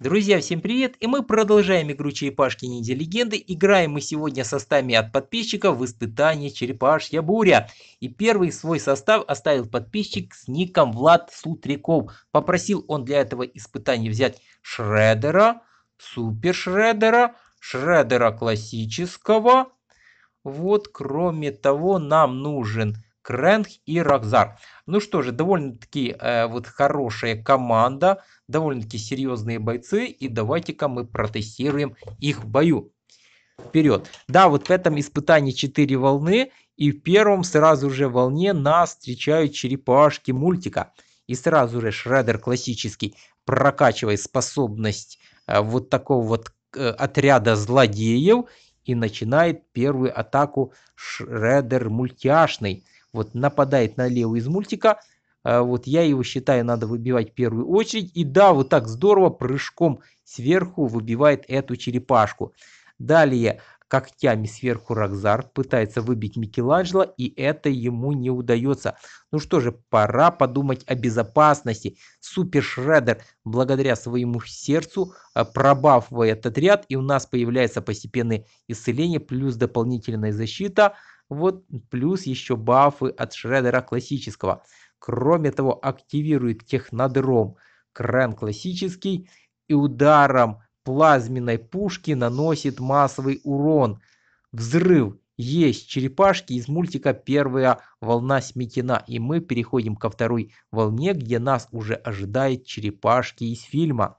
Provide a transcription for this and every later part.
Друзья, всем привет! И мы продолжаем игру Черепашки Ниндзя Легенды. Играем мы сегодня составами от подписчиков в испытание Черепашья Буря. И первый свой состав оставил подписчик с ником Влад Сутряков. Попросил он для этого испытания взять Шредера, Супер Шредера, Шредера классического. Вот, кроме того, нам нужен Крэнг и Рокзар. Ну что же, довольно-таки э, вот хорошая команда, довольно-таки серьезные бойцы. И давайте-ка мы протестируем их в бою. Вперед. Да, вот в этом испытании 4 волны. И в первом сразу же волне нас встречают черепашки мультика. И сразу же Шредер классический прокачивает способность э, вот такого вот э, отряда злодеев и начинает первую атаку Шредер мультяшный вот нападает на Лео из мультика. А вот я его считаю, надо выбивать в первую очередь. И да, вот так здорово прыжком сверху выбивает эту черепашку. Далее когтями сверху Рокзар пытается выбить Микеланджело, и это ему не удается. Ну что же, пора подумать о безопасности. Супер Шреддер, благодаря своему сердцу, а, пробавывает этот ряд, и у нас появляется постепенное исцеление, плюс дополнительная защита – вот плюс еще бафы от шредера классического. Кроме того, активирует технодром. Крен классический и ударом плазменной пушки наносит массовый урон. Взрыв. Есть черепашки из мультика «Первая волна сметена». И мы переходим ко второй волне, где нас уже ожидает черепашки из фильма.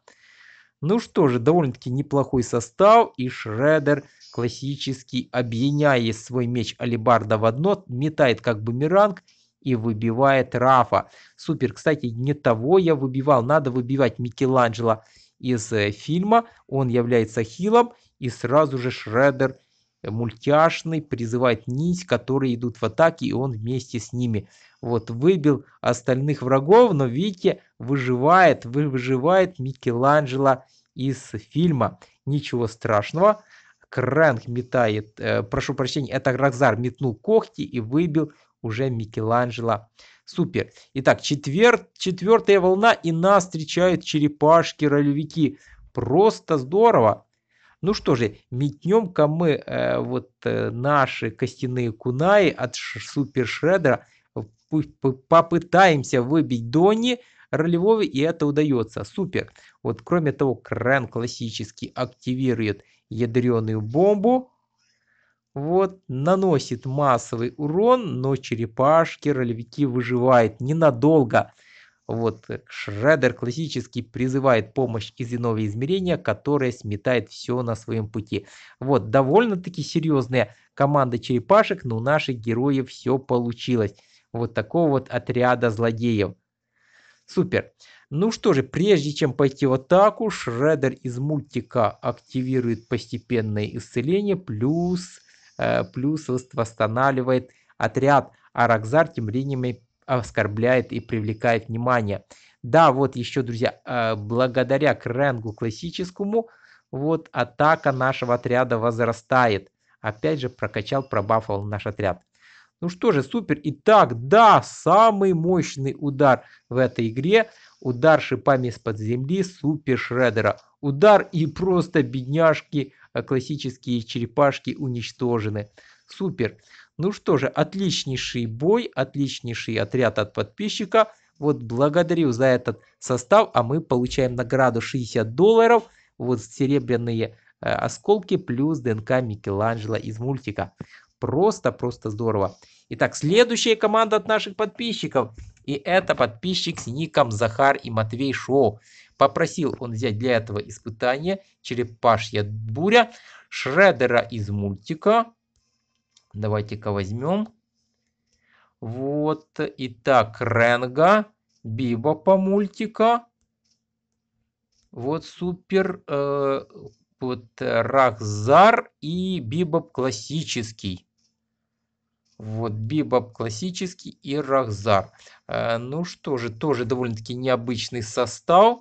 Ну что же, довольно-таки неплохой состав. И Шредер Классический, объединяя свой меч алибарда в одно, метает как бумеранг и выбивает Рафа. Супер, кстати, не того я выбивал, надо выбивать Микеланджело из э, фильма. Он является хилом и сразу же Шредер э, мультяшный призывает нить, которые идут в атаке, и он вместе с ними. Вот выбил остальных врагов, но видите, выживает, выживает Микеланджело из фильма. Ничего страшного. Крэнк метает, э, прошу прощения, это Гракзар метнул когти и выбил уже Микеланджело. Супер. Итак, четвер... четвертая волна и нас встречают черепашки-ролевики. Просто здорово. Ну что же, метнем-ка мы э, вот э, наши костяные кунаи от ш... Супер Шредера. Попытаемся выбить Донни ролевого, и это удается. Супер. Вот кроме того, Крэн классически активирует ядреную бомбу. Вот, наносит массовый урон, но черепашки, ролевики выживают ненадолго. Вот Шредер классически призывает помощь из иного измерения, которое сметает все на своем пути. Вот довольно-таки серьезная команда черепашек, но у наших героев все получилось. Вот такого вот отряда злодеев. Супер. Ну что же, прежде чем пойти в атаку, Шредер из мультика активирует постепенное исцеление, плюс, э, плюс восстанавливает отряд, а Рокзар тем временем оскорбляет и привлекает внимание. Да, вот еще, друзья, э, благодаря Кренгу классическому, вот атака нашего отряда возрастает. Опять же, прокачал, пробафовал наш отряд. Ну что же, супер. Итак, да, самый мощный удар в этой игре. Удар шипами из-под земли супер Шредера. Удар и просто бедняжки, э, классические черепашки уничтожены. Супер. Ну что же, отличнейший бой, отличнейший отряд от подписчика. Вот благодарю за этот состав, а мы получаем награду 60 долларов. Вот серебряные э, осколки плюс ДНК Микеланджело из мультика. Просто-просто здорово. Итак, следующая команда от наших подписчиков. И это подписчик с ником Захар и Матвей Шоу. Попросил он взять для этого испытания черепашья буря, Шредера из мультика. Давайте-ка возьмем. Вот, итак, Ренга, Биба по мультика. Вот супер. Э, вот э, Рахзар и Бибоп классический. Вот Бибоп классический и Рахзар. Э, ну что же, тоже довольно-таки необычный состав.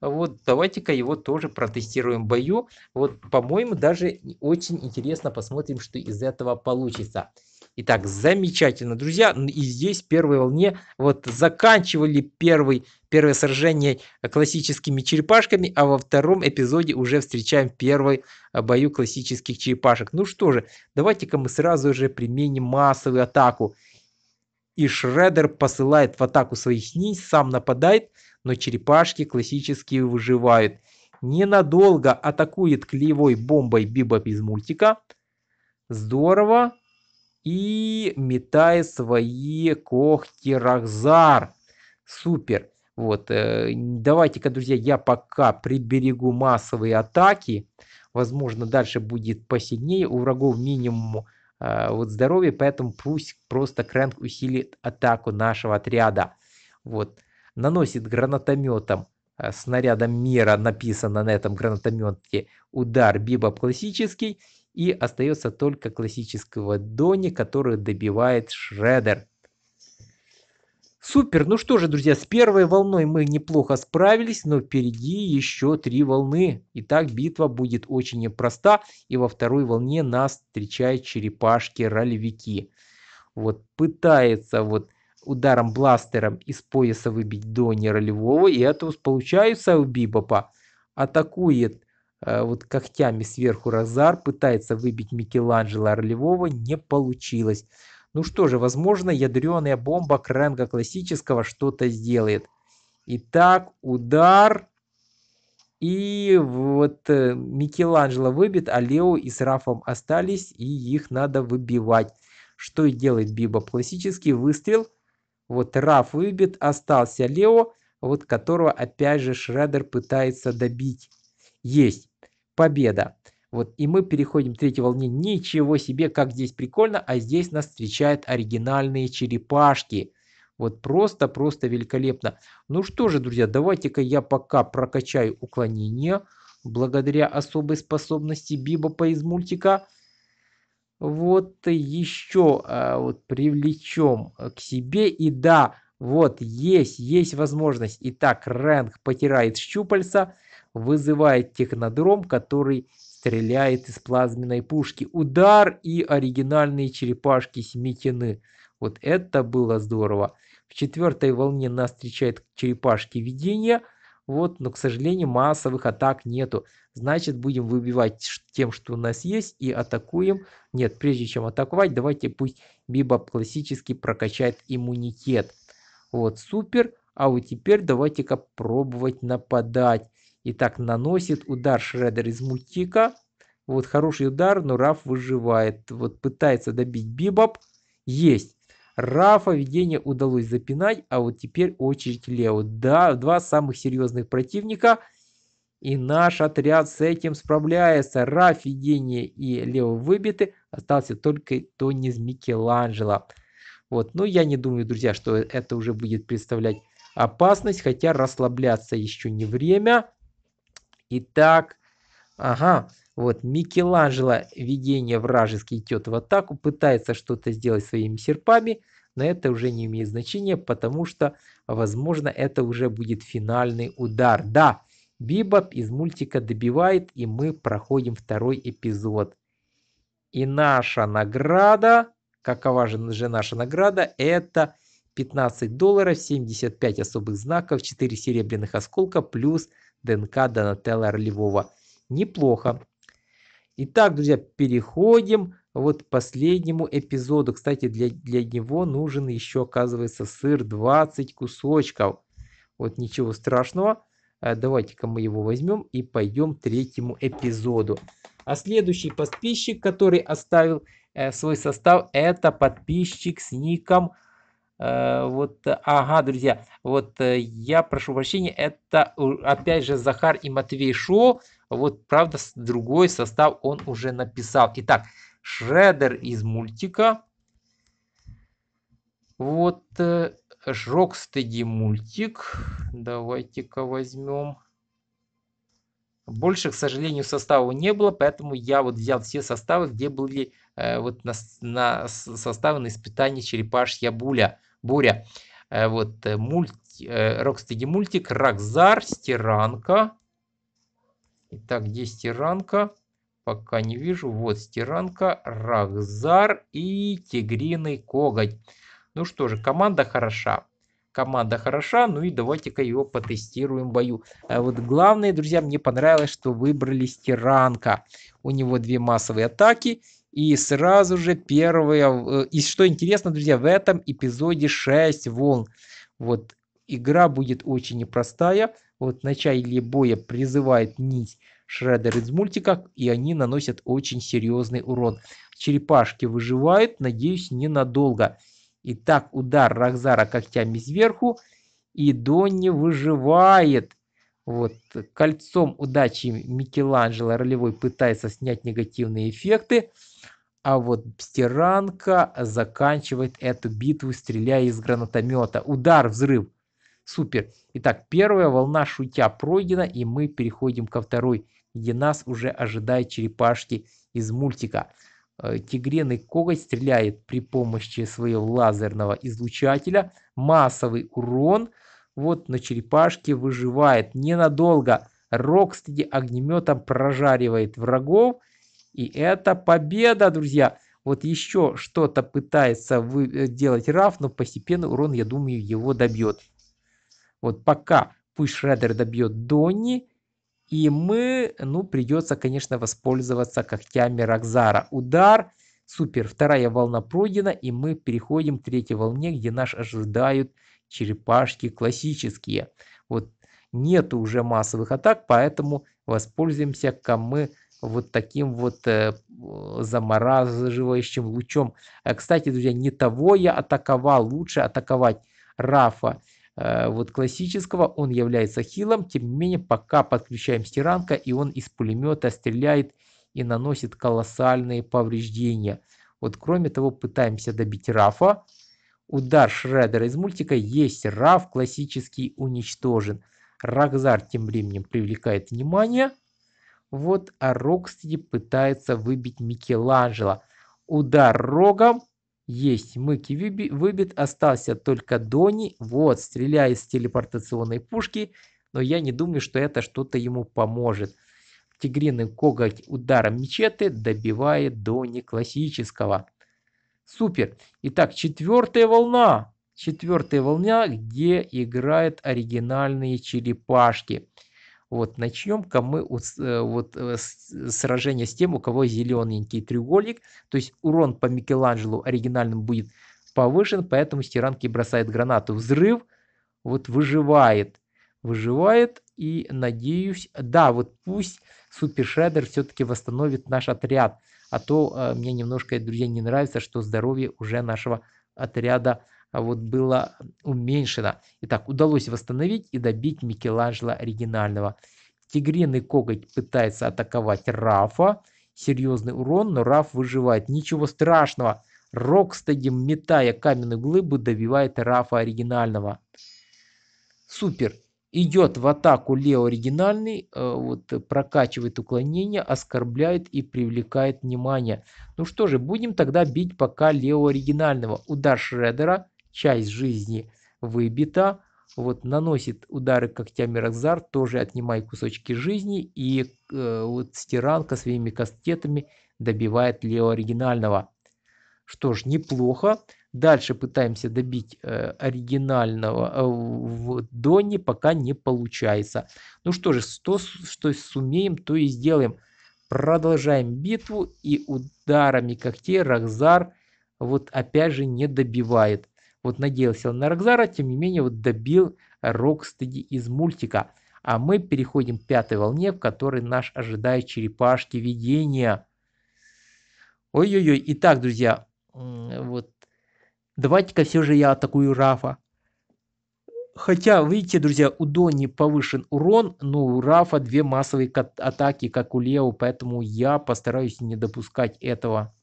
Вот давайте-ка его тоже протестируем в бою. Вот, по-моему, даже очень интересно посмотрим, что из этого получится. Итак, замечательно, друзья. Ну и здесь в первой волне вот заканчивали первый, первое сражение классическими черепашками, а во втором эпизоде уже встречаем первый а, бою классических черепашек. Ну что же, давайте-ка мы сразу же применим массовую атаку. И Шредер посылает в атаку своих ниндзь, сам нападает, но черепашки классические выживают. Ненадолго атакует клеевой бомбой Бибоп из мультика. Здорово и метая свои когти Рахзар. Супер. Вот, э, давайте-ка, друзья, я пока приберегу массовые атаки. Возможно, дальше будет посильнее. У врагов минимум э, вот здоровья, поэтому пусть просто Крэнк усилит атаку нашего отряда. Вот. Наносит гранатометом, э, снарядом мира, написано на этом гранатометке удар Бибоб классический. И остается только классического Дони, который добивает Шредер. Супер! Ну что же, друзья, с первой волной мы неплохо справились, но впереди еще три волны. Итак, битва будет очень непроста, и во второй волне нас встречают черепашки-ролевики. Вот пытается вот ударом бластером из пояса выбить Дони ролевого, и это получается у Бибопа. Атакует Э, вот когтями сверху Розар пытается выбить Микеланджело Орлевого, не получилось. Ну что же, возможно, ядреная бомба Кренга классического что-то сделает. Итак, удар. И вот э, Микеланджело выбит, а Лео и с Рафом остались, и их надо выбивать. Что и делает Бибоп. Классический выстрел. Вот Раф выбит, остался Лео, вот которого опять же Шредер пытается добить. Есть победа. Вот, и мы переходим к третьей волне. Ничего себе, как здесь прикольно, а здесь нас встречают оригинальные черепашки. Вот просто-просто великолепно. Ну что же, друзья, давайте-ка я пока прокачаю уклонение. Благодаря особой способности Бибопа из мультика. Вот еще а, вот, привлечем к себе. И да, вот есть, есть возможность. Итак, Рэнк потирает щупальца вызывает технодром, который стреляет из плазменной пушки. Удар и оригинальные черепашки Смитины. Вот это было здорово. В четвертой волне нас встречает черепашки видения. Вот, но, к сожалению, массовых атак нету. Значит, будем выбивать тем, что у нас есть, и атакуем. Нет, прежде чем атаковать, давайте пусть Биба классически прокачает иммунитет. Вот, супер. А вот теперь давайте-ка пробовать нападать. Итак, наносит удар Шредер из мультика. Вот хороший удар, но Раф выживает. Вот пытается добить Бибоп. Есть. Рафа видение удалось запинать, а вот теперь очередь Лео. Да, два самых серьезных противника. И наш отряд с этим справляется. Раф, видение и Лео выбиты. Остался только Тони из Микеланджело. Вот, но ну, я не думаю, друзья, что это уже будет представлять опасность, хотя расслабляться еще не время. Итак, ага, вот Микеланджело видение вражеский идет в атаку, пытается что-то сделать своими серпами, но это уже не имеет значения, потому что, возможно, это уже будет финальный удар. Да, Бибоп из мультика добивает, и мы проходим второй эпизод. И наша награда, какова же наша награда, это 15 долларов, 75 особых знаков, 4 серебряных осколка, плюс ДНК Донателла Орлевого. Неплохо. Итак, друзья, переходим вот к последнему эпизоду. Кстати, для, для него нужен еще, оказывается, сыр 20 кусочков. Вот ничего страшного. Э, давайте-ка мы его возьмем и пойдем к третьему эпизоду. А следующий подписчик, который оставил э, свой состав, это подписчик с ником Э, вот, э, ага, друзья, вот э, я прошу прощения, это опять же Захар и Матвей Шоу. Вот, правда, другой состав он уже написал. Итак, Шредер из мультика. Вот, Рокстеди мультик. Давайте-ка возьмем. Больше, к сожалению, состава не было, поэтому я вот взял все составы, где были э, вот на, на составы на испытание черепашья буля. Буря. Э, вот э, мульти, э, Rocksteady мультик, Рокзар, Стиранка. Итак, где Стиранка? Пока не вижу. Вот Стиранка, Рокзар и Тигриный Коготь. Ну что же, команда хороша. Команда хороша, ну и давайте-ка ее потестируем в бою. А вот главное, друзья, мне понравилось, что выбрали Стиранка. У него две массовые атаки и сразу же первое... Э, и что интересно, друзья, в этом эпизоде 6 волн. Вот игра будет очень непростая. Вот в боя призывает нить Шреддер из мультика, и они наносят очень серьезный урон. Черепашки выживают, надеюсь, ненадолго. Итак, удар Рахзара когтями сверху, и Донни выживает. Вот, кольцом удачи Микеланджело ролевой пытается снять негативные эффекты. А вот стиранка заканчивает эту битву, стреляя из гранатомета. Удар, взрыв. Супер. Итак, первая волна шутя пройдена, и мы переходим ко второй, где нас уже ожидают черепашки из мультика. Э, Тигриный коготь стреляет при помощи своего лазерного излучателя. Массовый урон. Вот на черепашке выживает ненадолго. Рокстеди огнеметом прожаривает врагов. И это победа, друзья. Вот еще что-то пытается э, делать Раф, но постепенно урон, я думаю, его добьет. Вот пока пусть Шредер добьет Донни, и мы, ну, придется, конечно, воспользоваться когтями Рокзара. Удар, супер, вторая волна пройдена, и мы переходим к третьей волне, где нас ожидают черепашки классические. Вот нету уже массовых атак, поэтому воспользуемся как мы вот таким вот э, замораживающим лучом. Э, кстати, друзья, не того я атаковал, лучше атаковать Рафа э, вот классического, он является хилом, тем не менее, пока подключаем стиранка, и он из пулемета стреляет и наносит колоссальные повреждения. Вот кроме того, пытаемся добить Рафа. Удар Шредера из мультика есть Раф, классический уничтожен. Рагзар тем временем привлекает внимание – вот Рокстеди пытается выбить Микеланджело. Удар рогом. Есть, Мыки выбит, остался только Дони. Вот, стреляет с телепортационной пушки, но я не думаю, что это что-то ему поможет. Тигриный коготь ударом мечеты добивает Дони классического. Супер. Итак, четвертая волна. Четвертая волна, где играют оригинальные черепашки. Вот, начнем, чьем-ка мы вот, э, э, э, сражение с тем, у кого зелененький треугольник. То есть урон по Микеланджелу оригинальным будет повышен, поэтому стиранки бросает гранату. Взрыв вот выживает. Выживает и надеюсь, да, вот пусть Супер Шредер все-таки восстановит наш отряд. А то э, мне немножко, друзья, не нравится, что здоровье уже нашего отряда а вот было уменьшено. Итак, удалось восстановить и добить Микеланджело оригинального. Тигриный коготь пытается атаковать Рафа. Серьезный урон, но Раф выживает. Ничего страшного. Рокстедем, метая каменную глыбу, добивает Рафа оригинального. Супер. Идет в атаку Лео оригинальный, э, вот, прокачивает уклонение, оскорбляет и привлекает внимание. Ну что же, будем тогда бить пока Лео оригинального. Удар Шредера часть жизни выбита, вот наносит удары когтями Рокзар, тоже отнимает кусочки жизни, и э, вот стиранка своими кастетами добивает Лео оригинального. Что ж, неплохо. Дальше пытаемся добить э, оригинального э, в Донни, пока не получается. Ну что же, что, что сумеем, то и сделаем. Продолжаем битву и ударами когтей Рокзар вот опять же не добивает. Вот надеялся на Рокзара, тем не менее вот добил Рокстеди из мультика. А мы переходим к пятой волне, в которой наш ожидает черепашки видения. Ой-ой-ой, итак, друзья, вот давайте-ка все же я атакую Рафа. Хотя, видите, друзья, у Донни повышен урон, но у Рафа две массовые атаки, как у Лео, поэтому я постараюсь не допускать этого.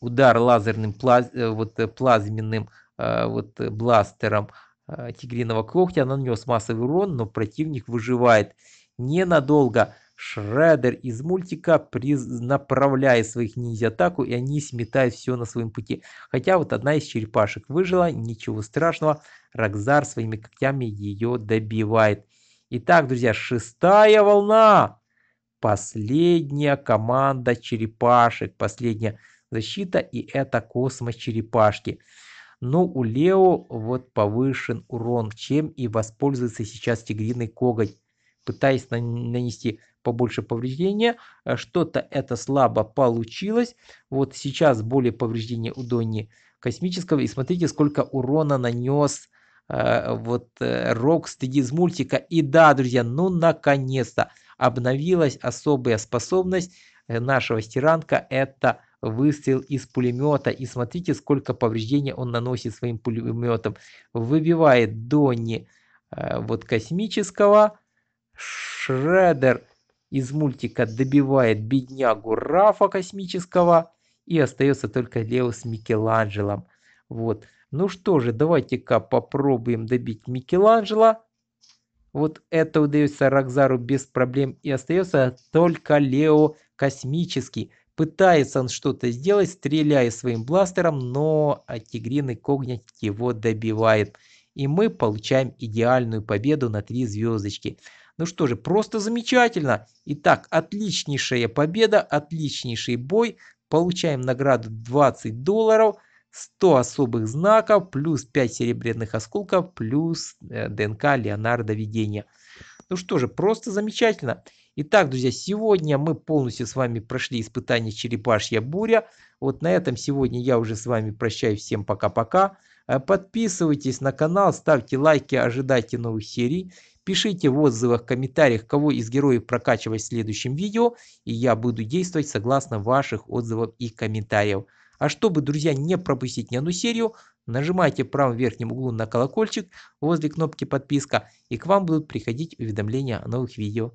Удар лазерным плаз... Э, вот, э, плазменным Э, вот э, бластером э, тигриного когтя нанес массовый урон, но противник выживает ненадолго. Шредер из мультика приз... направляет своих ниндзя атаку, и они сметают все на своем пути. Хотя вот одна из черепашек выжила, ничего страшного, Рокзар своими когтями ее добивает. Итак, друзья, шестая волна. Последняя команда черепашек, последняя защита, и это космос черепашки но у Лео вот повышен урон, чем и воспользуется сейчас тигриный коготь, пытаясь нанести побольше повреждения. Э, что-то это слабо получилось. Вот сейчас более повреждения у Донни космического. И смотрите, сколько урона нанес э, вот э, Рок стыд из мультика. И да, друзья, ну наконец-то обновилась особая способность э, нашего стиранка. Это выстрел из пулемета. И смотрите, сколько повреждений он наносит своим пулеметом. Выбивает Донни э, вот космического. Шредер из мультика добивает беднягу Рафа космического. И остается только Лео с Микеланджелом. Вот. Ну что же, давайте-ка попробуем добить Микеланджело. Вот это удается Рокзару без проблем. И остается только Лео Космический. Пытается он что-то сделать, стреляя своим бластером, но а, тигриный когнят его добивает. И мы получаем идеальную победу на 3 звездочки. Ну что же, просто замечательно. Итак, отличнейшая победа, отличнейший бой. Получаем награду 20 долларов, 100 особых знаков, плюс 5 серебряных осколков, плюс э, ДНК Леонардо Видения. Ну что же, просто замечательно. Итак, друзья, сегодня мы полностью с вами прошли испытание черепашья буря. Вот на этом сегодня я уже с вами прощаюсь. Всем пока-пока. Э, подписывайтесь на канал, ставьте лайки, ожидайте новых серий. Пишите в отзывах, комментариях, кого из героев прокачивать в следующем видео. И я буду действовать согласно ваших отзывов и комментариев. А чтобы, друзья, не пропустить ни одну серию, нажимайте в правом верхнем углу на колокольчик возле кнопки подписка. И к вам будут приходить уведомления о новых видео.